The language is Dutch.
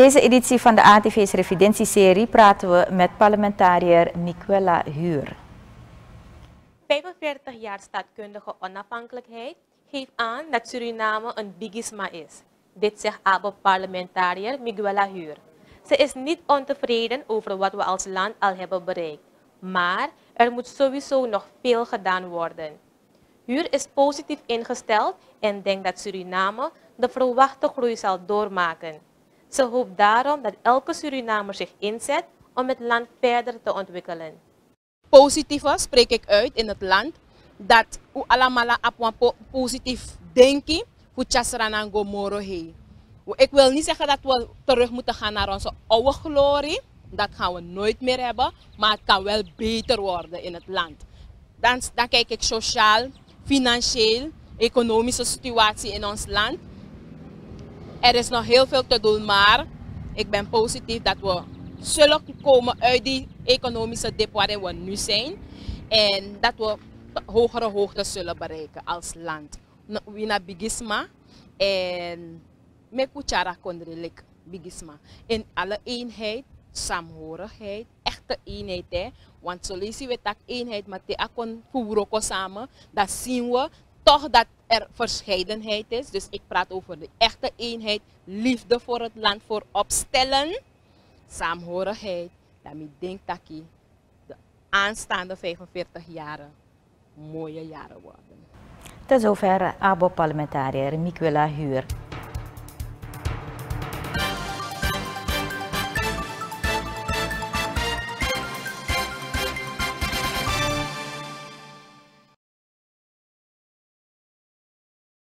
deze editie van de ATV's revidentieserie praten we met parlementariër Miquella Huur. 45 jaar staatkundige onafhankelijkheid geeft aan dat Suriname een bigisma is. Dit zegt ABO-parlementariër Miguela Huur. Ze is niet ontevreden over wat we als land al hebben bereikt. Maar er moet sowieso nog veel gedaan worden. Huur is positief ingesteld en denkt dat Suriname de verwachte groei zal doormaken. Ze hoopt daarom dat elke Surinamer zich inzet om het land verder te ontwikkelen. Positiever spreek ik uit in het land dat u allemaal positief denken voor Chasranango Moro heen. Ik wil niet zeggen dat we terug moeten gaan naar onze oude glorie. Dat gaan we nooit meer hebben. Maar het kan wel beter worden in het land. Dan, dan kijk ik sociaal, financieel, economische situatie in ons land. Er is nog heel veel te doen, maar ik ben positief dat we zullen komen uit die economische dip waarin we nu zijn. En dat we hogere hoogte zullen bereiken als land. Wina bigisma en mekuchara kondrelik bigisma. In alle eenheid, saamhorigheid, echte eenheid. Hè? Want zo we dat eenheid, met de akon samen. Dat zien we toch dat er verscheidenheid is. Dus ik praat over de echte eenheid, liefde voor het land, voor opstellen, saamhorigheid. Daarmee denk dat ik de aanstaande 45 jaren mooie jaren worden. Tot zover ABO-parlementariër Huur.